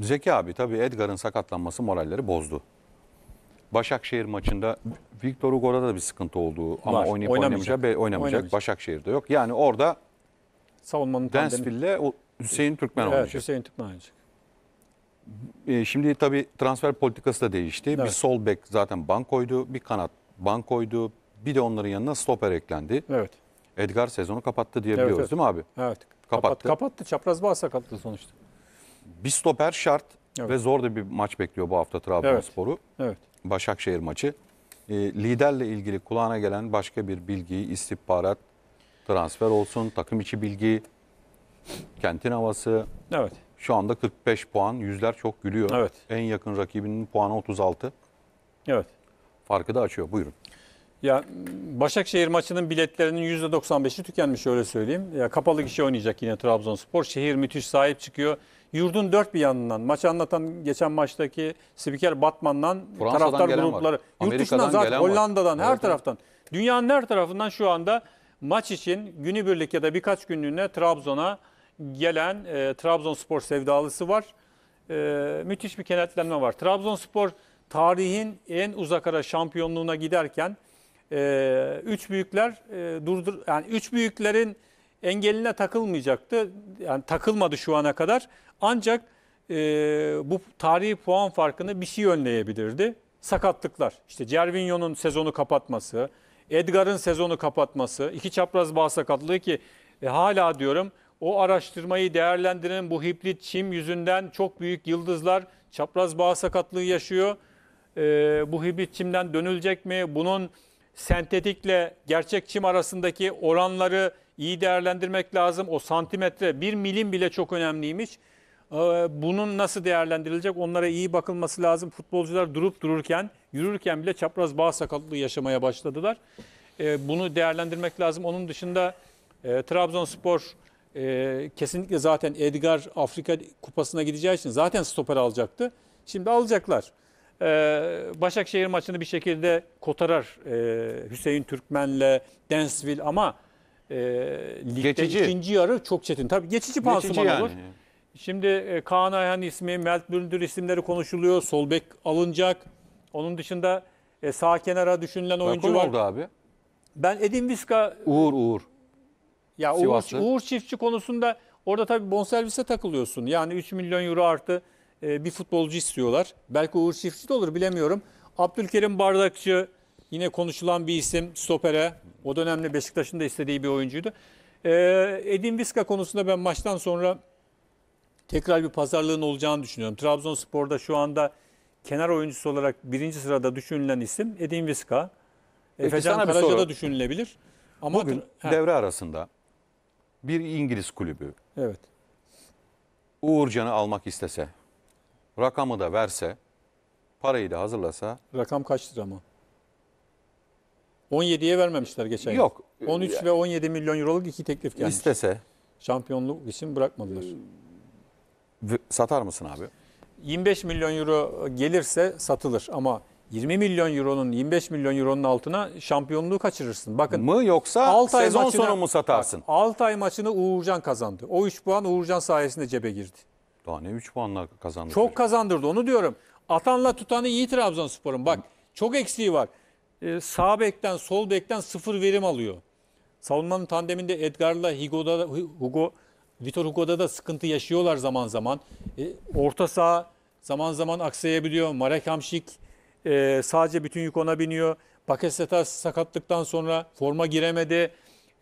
Zeki abi tabii Edgar'ın sakatlanması moralleri bozdu. Başakşehir maçında Victor Hugo'da da bir sıkıntı olduğu ama Var, oynayıp oynamayacak. Oynamayacak, oynamayacak. Başakşehir'de yok. Yani orada savunmanın Densville'le Hüseyin Türkmen evet, oynayacak. Hüseyin Türkmen olacak. E, ee, şimdi tabii transfer politikası da değişti. Evet. Bir sol bek zaten bank koydu, bir kanat bank koydu. Bir de onların yanına stoper eklendi. Evet. Edgar sezonu kapattı diyebiliyoruz evet, evet. değil mi abi? Evet. Kapattı. Kapattı. Kapattı. Çapraz bağ sakatlığı sonuçta. Bir stoper şart evet. ve zor da bir maç bekliyor bu hafta Trabzonspor'u. Evet. evet. Başakşehir maçı. E, liderle ilgili kulağına gelen başka bir bilgi, istihbarat, transfer olsun, takım içi bilgi, kentin havası. Evet. Şu anda 45 puan. Yüzler çok gülüyor. Evet. En yakın rakibinin puanı 36. Evet. Farkı da açıyor. Buyurun. Ya Başakşehir maçının biletlerinin %95'i tükenmiş öyle söyleyeyim. Ya kapalı kişi oynayacak yine Trabzonspor. Şehir müthiş sahip çıkıyor yurdun dört bir yanından maçı anlatan geçen maçtaki spiker Batman'dan Fransa'dan taraftar gelen grupları var. yurt dışından zaten gelen var. Hollanda'dan her Evet, evet. taraftan dünyanın her tarafından şu anda maç için günübirlik ya da birkaç günlüğüne Trabzon'a gelen e, Trabzonspor sevdalısı var. E, müthiş bir kenetlenme var. Trabzonspor tarihin en uzak ara şampiyonluğuna giderken e, üç büyükler e, durdur yani üç büyüklerin engeline takılmayacaktı. Yani takılmadı şu ana kadar. Ancak e, bu tarihi puan farkını bir şey önleyebilirdi. Sakatlıklar. İşte Cervinho'nun sezonu kapatması, Edgar'ın sezonu kapatması, iki çapraz bağ sakatlığı ki e, hala diyorum o araştırmayı değerlendiren bu hibrit çim yüzünden çok büyük yıldızlar çapraz bağ sakatlığı yaşıyor. E, bu hibrit çimden dönülecek mi? Bunun sentetikle gerçek çim arasındaki oranları iyi değerlendirmek lazım. O santimetre bir milim bile çok önemliymiş. Ee, bunun nasıl değerlendirilecek onlara iyi bakılması lazım. Futbolcular durup dururken, yürürken bile çapraz bağ sakatlığı yaşamaya başladılar. Ee, bunu değerlendirmek lazım. Onun dışında e, Trabzonspor e, kesinlikle zaten Edgar Afrika Kupası'na gideceği için zaten stoper alacaktı. Şimdi alacaklar. Ee, Başakşehir maçını bir şekilde kotarar e, Hüseyin Türkmen'le Densville ama e, ligde geçici. ikinci yarı çok çetin. Tabii geçici pansuman yani. olur. Şimdi e, Kaan Ayhan ismi, Mert Bülbül isimleri konuşuluyor. Solbek, bek alınacak. Onun dışında e, sağ kenara düşünülen oyuncu Bakın var. oldu abi? Ben Edin Viska... Uğur Uğur. Ya Uğur, Uğur Çiftçi konusunda orada tabii bonservise takılıyorsun. Yani 3 milyon euro artı e, bir futbolcu istiyorlar. Belki Uğur Çiftçi de olur bilemiyorum. Abdülkerim Bardakçı, Yine konuşulan bir isim stopere. O dönemde Beşiktaş'ın da istediği bir oyuncuydu. Ee, Edin Viska konusunda ben maçtan sonra tekrar bir pazarlığın olacağını düşünüyorum. Trabzonspor'da şu anda kenar oyuncusu olarak birinci sırada düşünülen isim Edin Viska. Peki Efecan Karaca da düşünülebilir. Ama Bugün Ha, devre arasında bir İngiliz kulübü evet. Uğurcan'ı almak istese, rakamı da verse, parayı da hazırlasa Rakam kaç lira ama? 17'ye vermemişler geçen yıl. Yok. 13 ve 17 milyon euroluk iki teklif gelmiş. İstese Şampiyonluk için bırakmadılar. Ee, v- satar mısın abi? 25 milyon euro gelirse satılır ama 20 milyon euronun 25 milyon euronun altına şampiyonluğu kaçırırsın. Bakın Mı yoksa Altay sezon maçına- sonu mu satarsın? Bak, ay maçını Uğurcan kazandı. O 3 puan Uğurcan sayesinde cebe girdi. Daha ne 3 puanla kazandı. Çok çocuk. kazandırdı onu diyorum. Atanla tutanı iyi Trabzonspor'un. Bak çok eksiği var. E, sağ bekten sol bekten sıfır verim alıyor. Savunmanın tandeminde Edgar'la Hugo'da Hugo Vitor Hugo'da da sıkıntı yaşıyorlar zaman zaman. E, orta sağ zaman zaman aksayabiliyor. Marek Hamşik e, sadece bütün yük ona biniyor. Bakasetas sakatlıktan sonra forma giremedi.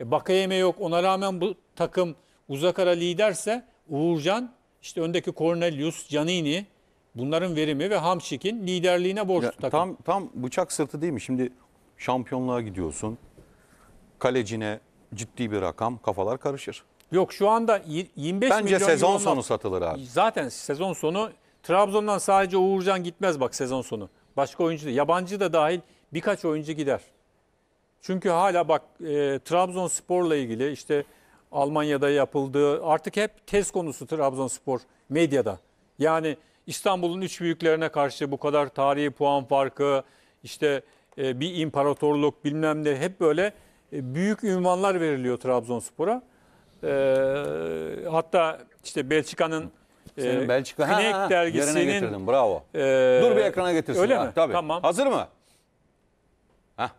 E, Bakayeme yok. Ona rağmen bu takım uzak ara liderse Uğurcan, işte öndeki Cornelius, Canini, Bunların verimi ve Hamşik'in liderliğine borçlu takım. Tam, tam bıçak sırtı değil mi? Şimdi şampiyonluğa gidiyorsun. Kalecine ciddi bir rakam kafalar karışır. Yok şu anda 25 Bence milyon sezon euro'dan, sonu satılır abi. Zaten sezon sonu Trabzon'dan sadece Uğurcan gitmez bak sezon sonu. Başka oyuncu da yabancı da dahil birkaç oyuncu gider. Çünkü hala bak e, Trabzonspor'la ilgili işte Almanya'da yapıldığı artık hep tez konusu Trabzonspor medyada. Yani İstanbul'un üç büyüklerine karşı bu kadar tarihi puan farkı, işte e, bir imparatorluk bilmem ne hep böyle e, büyük ünvanlar veriliyor Trabzonspor'a. E, hatta işte Belçika'nın e, Belçika ha, dergisinin... Yerine getirdim bravo. E, Dur bir ekrana getirsin. Öyle ha, mi? Tabii. Tamam. Hazır mı? Ha?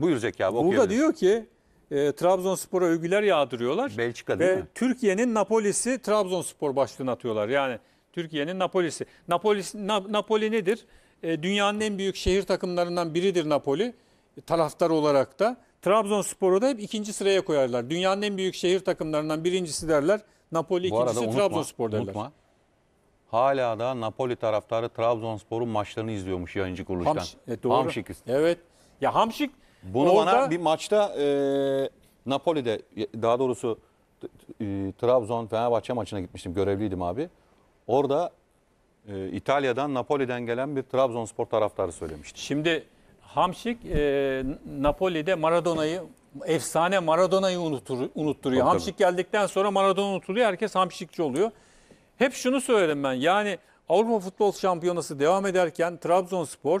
Buyuracak ya. abi Burada diyor ki e, Trabzonspor'a övgüler yağdırıyorlar. Belçika değil ve mi? Türkiye'nin Napolis'i Trabzonspor başlığını atıyorlar. Yani Türkiye'nin Napoli'si. Napoli, Na, Napoli nedir? E, dünyanın en büyük şehir takımlarından biridir Napoli. taraftar olarak da. Trabzonspor'u da hep ikinci sıraya koyarlar. Dünyanın en büyük şehir takımlarından birincisi derler. Napoli Bu ikincisi Trabzonspor derler. Unutma. Hala da Napoli taraftarı Trabzonspor'un maçlarını izliyormuş yayıncı kuruluştan. Hamş, e, doğru. Hamşik. Evet. Ya Hamşik bunu orada... bana bir maçta e, Napoli'de e, daha doğrusu e, Trabzon Fenerbahçe maçına gitmiştim. Görevliydim abi. Orada e, İtalya'dan, Napoli'den gelen bir Trabzonspor taraftarı söylemişti. Şimdi Hamşik e, Napoli'de Maradona'yı efsane Maradona'yı unutur, unutturuyor. Tabii, Hamşik geldikten sonra Maradona unutuluyor. Herkes Hamşikçi oluyor. Hep şunu söyledim ben. Yani Avrupa Futbol Şampiyonası devam ederken Trabzonspor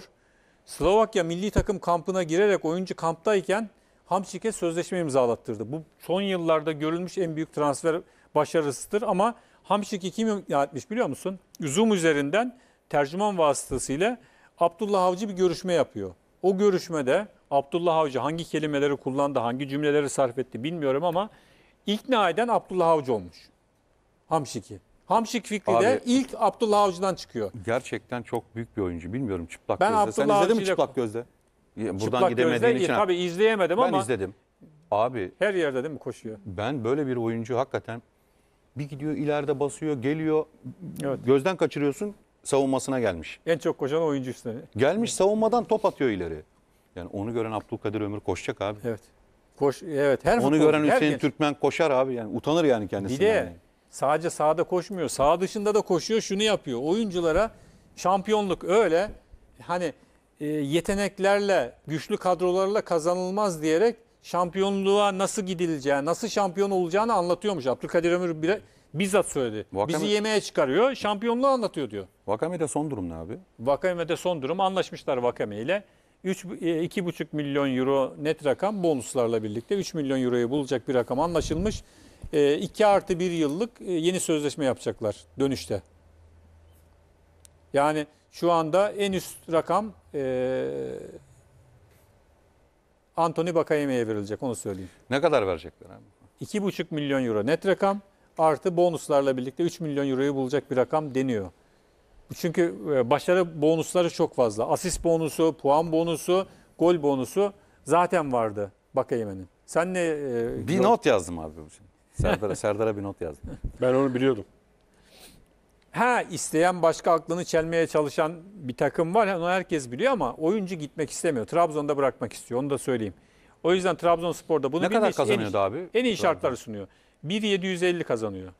Slovakya milli takım kampına girerek oyuncu kamptayken Hamşik'e sözleşme imzalattırdı. Bu son yıllarda görülmüş en büyük transfer başarısıdır ama Hamşik'i kim yapmış biliyor musun? Zoom üzerinden tercüman vasıtasıyla Abdullah Avcı bir görüşme yapıyor. O görüşmede Abdullah Avcı hangi kelimeleri kullandı, hangi cümleleri sarf etti bilmiyorum ama ikna eden Abdullah Avcı olmuş. Hamşik'i. Hamşik fikri Abi, de ilk Abdullah Avcı'dan çıkıyor. Gerçekten çok büyük bir oyuncu. Bilmiyorum çıplak ben gözle. Abdullah Sen izledin Avcı mi çıplak gözle? Buradan çıplak gidemediğin gözle, için. Tabii izleyemedim ben ama. Ben izledim. Abi. Her yerde değil mi koşuyor? Ben böyle bir oyuncu hakikaten bir gidiyor ileride basıyor, geliyor. Evet. Gözden kaçırıyorsun. Savunmasına gelmiş. En çok koşan oyuncu işte Gelmiş savunmadan top atıyor ileri. Yani onu gören Abdülkadir Ömür koşacak abi. Evet. Koş evet her Onu futbolcu, gören her Hüseyin Türkmen koşar abi yani utanır yani kendisinden. Bir de yani. sadece sahada koşmuyor. Sağ dışında da koşuyor, şunu yapıyor. Oyunculara şampiyonluk öyle hani e, yeteneklerle, güçlü kadrolarla kazanılmaz diyerek şampiyonluğa nasıl gidileceği, nasıl şampiyon olacağını anlatıyormuş. Abdülkadir Ömür bile bizzat söyledi. Vakame... Bizi yemeğe çıkarıyor, şampiyonluğu anlatıyor diyor. Vakame'de son durum ne abi? Vakame'de son durum anlaşmışlar Vakame ile. 3 2,5 e, milyon euro net rakam bonuslarla birlikte 3 milyon euroyu bulacak bir rakam anlaşılmış. 2 e, artı 1 yıllık e, yeni sözleşme yapacaklar dönüşte. Yani şu anda en üst rakam Anthony Bakayeme'ye verilecek onu söyleyeyim. Ne kadar verecekler abi? 2,5 milyon euro net rakam artı bonuslarla birlikte 3 milyon euroyu bulacak bir rakam deniyor. Çünkü e, başarı bonusları çok fazla. Asist bonusu, puan bonusu, gol bonusu zaten vardı Bakayeme'nin. Sen ne? E, bir not yazdım abi. Serdar'a Serdar bir not yazdım. Ben onu biliyordum. Ha isteyen başka aklını çelmeye çalışan bir takım var. Onu herkes biliyor ama oyuncu gitmek istemiyor. Trabzon'da bırakmak istiyor. Onu da söyleyeyim. O yüzden Trabzonspor'da bunu ne kadar kazanıyordu en, abi? En iyi şartları sunuyor. 1.750 kazanıyor.